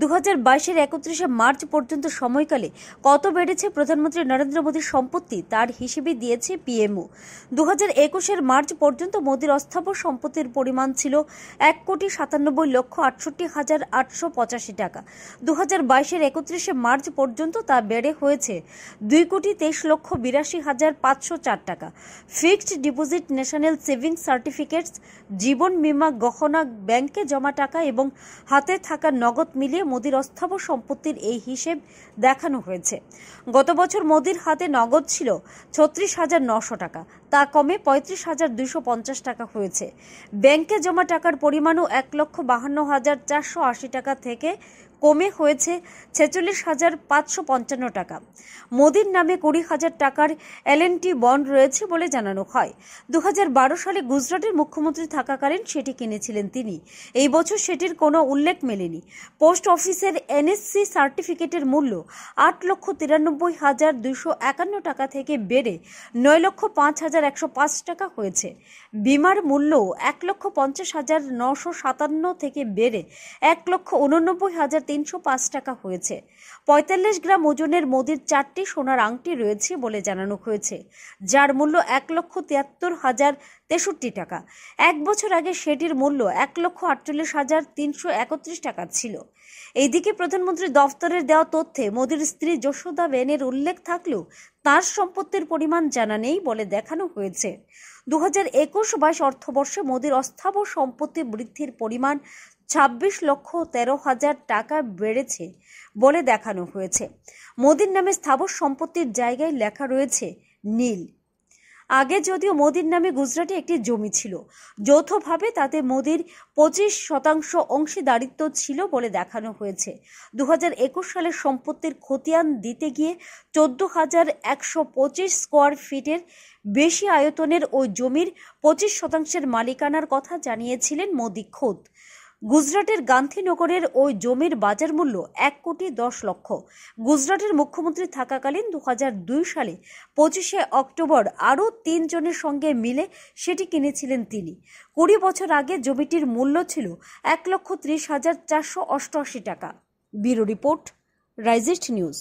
দু হাজার বাইশের একত্রিশে মার্চ পর্যন্ত সময়কালে কত বেড়েছে প্রধানমন্ত্রী নরেন্দ্র মোদীর সম্পত্তি তার হিসেবে দিয়েছে পিএমও দু হাজার একুশের মার্চ পর্যন্ত মোদীর অস্থাবর সম্পত্তির পরিমাণ ছিল এক কোটি সাতানব্বই লক্ষ আটষট্টি হাজার আটশো পঁচাশি টাকা দু হাজার বাইশের একত্রিশে মার্চ পর্যন্ত তা বেড়ে হয়েছে দুই কোটি তেইশ লক্ষ বিরাশি হাজার পাঁচশো চার টাকা fixed deposit national savings certificates জীবন বীমা গহনা ব্যাংকে জমা টাকা এবং হাতে থাকা নগদ মিলিয়ে মোদির অস্থাবর সম্পত্তির এই হিসেব দেখানো হয়েছে গত বছর মোদির হাতে নগদ ছিল ছত্রিশ হাজার নশো টাকা তা কমে পঁয়ত্রিশ হাজার দুইশো পঞ্চাশ টাকা হয়েছে ব্যাংকে জমা টাকার পরিমাণও এক লক্ষ বাহান্ন হাজার চারশো আশি টাকা থেকে কমে হয়েছে ছেচল্লিশ হাজার পাঁচশো পঞ্চান্ন টাকা মোদির নামে কুড়ি হাজার টাকার এলএনটি বন্ড রয়েছে বলে জানানো হয় দু বারো সালে গুজরাটের মুখ্যমন্ত্রী থাকাকালীন সেটি কিনেছিলেন তিনি এই বছর সেটির কোনো উল্লেখ মেলেনি পোস্ট অফিসের এনএসসি সার্টিফিকেটের মূল্য আট লক্ষ তিরানব্বই হাজার দুশো একান্ন টাকা থেকে বেড়ে নয় লক্ষ পাঁচ হাজার হাজার একশো পাঁচ টাকা হয়েছে বিমার মূল্য এক লক্ষ পঞ্চাশ হাজার নশো সাতান্ন থেকে বেড়ে এক লক্ষ উননব্বই হাজার তিনশো পাঁচ টাকা হয়েছে পঁয়তাল্লিশ গ্রাম ওজনের মোদির চারটি সোনার আংটি রয়েছে বলে জানানো হয়েছে যার মূল্য এক লক্ষ তিয়াত্তর হাজার তেষট্টি টাকা এক বছর আগে সেটির মূল্য এক লক্ষ আটচল্লিশ হাজার তিনশো একত্রিশ টাকা ছিল এইদিকে প্রধানমন্ত্রী দফতরের দেওয়া তথ্যে মোদীর স্ত্রী যশোদা বেনের উল্লেখ থাকলেও তার সম্পত্তির পরিমাণ জানা নেই বলে দেখানো হয়েছে দু হাজার একুশ বাইশ অর্থবর্ষে মোদীর অস্থাবর সম্পত্তি বৃদ্ধির পরিমাণ ছাব্বিশ লক্ষ তেরো হাজার টাকা বেড়েছে বলে দেখানো হয়েছে মোদীর নামে স্থাবর সম্পত্তির জায়গায় লেখা রয়েছে নীল আগে যদিও মোদির নামে গুজরাটে একটি জমি ছিল যৌথভাবে তাতে মোদির পঁচিশ শতাংশ অংশীদারিত্ব ছিল বলে দেখানো হয়েছে দু হাজার একুশ সালে সম্পত্তির খতিয়ান দিতে গিয়ে চোদ্দ হাজার একশো পঁচিশ স্কোয়ার ফিটের বেশি আয়তনের ওই জমির পঁচিশ শতাংশের মালিকানার কথা জানিয়েছিলেন মোদি খোদ গুজরাটের গান্ধীনগরের ওই জমির বাজার মূল্য এক কোটি দশ লক্ষ গুজরাটের মুখ্যমন্ত্রী থাকাকালীন দু দুই সালে পঁচিশে অক্টোবর আরও তিনজনের সঙ্গে মিলে সেটি কিনেছিলেন তিনি কুড়ি বছর আগে জমিটির মূল্য ছিল এক লক্ষ ত্রিশ হাজার চারশো অষ্টআশি টাকা ব্যুরো রিপোর্ট রাইজেস্ট নিউজ